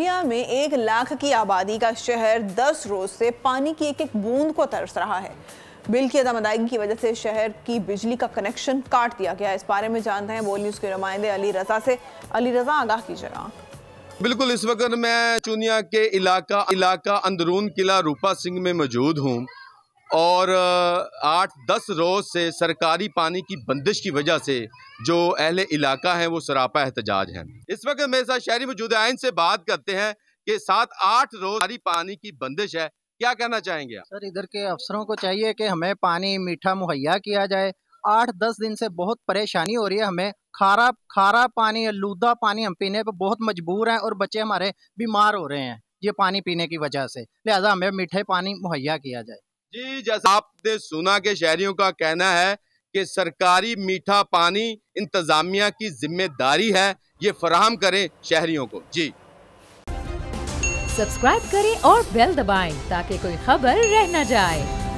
Bosnia में एक लाख की आबादी का शहर दस रोज से पानी की एक एक बूंद को तरस रहा है बिल की अदम अदायगी की वजह से शहर की बिजली का कनेक्शन काट दिया गया इस बारे में जानते हैं बोल न्यूज के नुमाइंदे अली रजा से अली रजा आगाह कीजिएगा बिल्कुल इस वक्त मैं चूनिया के इलाका इलाका अंदरून किला रूपा सिंह में मौजूद हूँ और आठ दस रोज़ से सरकारी पानी की बंदिश की वजह से जो अहले इलाका है वो सरापा एहतजाज है इस वक्त मेरे साथ शहरी मौजूद आयन से बात करते हैं कि सात आठ रोज सारी पानी की बंदिश है क्या कहना चाहेंगे आप सर इधर के अफसरों को चाहिए कि हमें पानी मीठा मुहैया किया जाए आठ दस दिन से बहुत परेशानी हो रही है हमें खारा खारा पानी लूदा पानी हम पीने पर बहुत मजबूर हैं और बच्चे हमारे बीमार हो रहे हैं ये पानी पीने की वजह से लिहाजा हमें मीठे पानी मुहैया किया जाए जी जैसा आपने सुना के शहरियों का कहना है कि सरकारी मीठा पानी इंतजामिया की जिम्मेदारी है ये फराहम करें शहरियों को जी सब्सक्राइब करें और बेल दबाएं ताकि कोई खबर रह न जाए